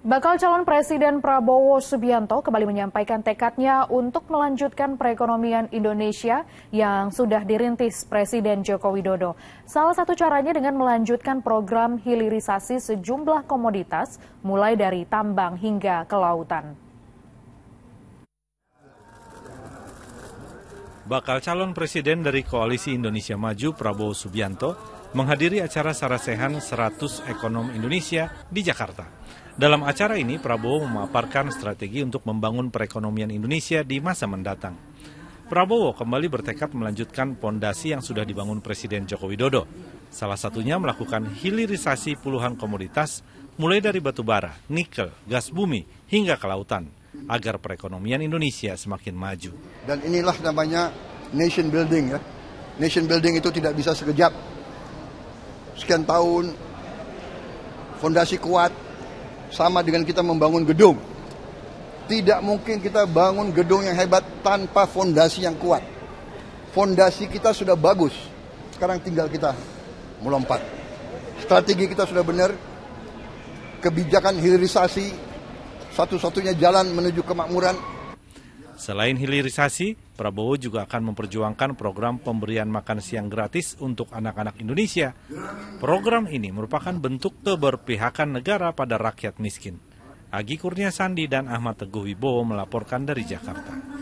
Bakal calon Presiden Prabowo Subianto kembali menyampaikan tekadnya untuk melanjutkan perekonomian Indonesia yang sudah dirintis Presiden Joko Widodo. Salah satu caranya dengan melanjutkan program hilirisasi sejumlah komoditas mulai dari tambang hingga kelautan. bakal calon presiden dari Koalisi Indonesia Maju Prabowo Subianto menghadiri acara Sarasehan 100 Ekonom Indonesia di Jakarta. Dalam acara ini, Prabowo memaparkan strategi untuk membangun perekonomian Indonesia di masa mendatang. Prabowo kembali bertekad melanjutkan fondasi yang sudah dibangun Presiden Joko Widodo. Salah satunya melakukan hilirisasi puluhan komoditas mulai dari batu bara, nikel, gas bumi, hingga kelautan agar perekonomian Indonesia semakin maju. Dan inilah namanya nation building ya. Nation building itu tidak bisa sekejap. Sekian tahun fondasi kuat sama dengan kita membangun gedung. Tidak mungkin kita bangun gedung yang hebat tanpa fondasi yang kuat. Fondasi kita sudah bagus. Sekarang tinggal kita melompat. Strategi kita sudah benar. Kebijakan hilirisasi satu-satunya jalan menuju kemakmuran. Selain hilirisasi, Prabowo juga akan memperjuangkan program pemberian makan siang gratis untuk anak-anak Indonesia. Program ini merupakan bentuk keberpihakan negara pada rakyat miskin. Agi Kurnia Sandi dan Ahmad Teguh Wibowo melaporkan dari Jakarta.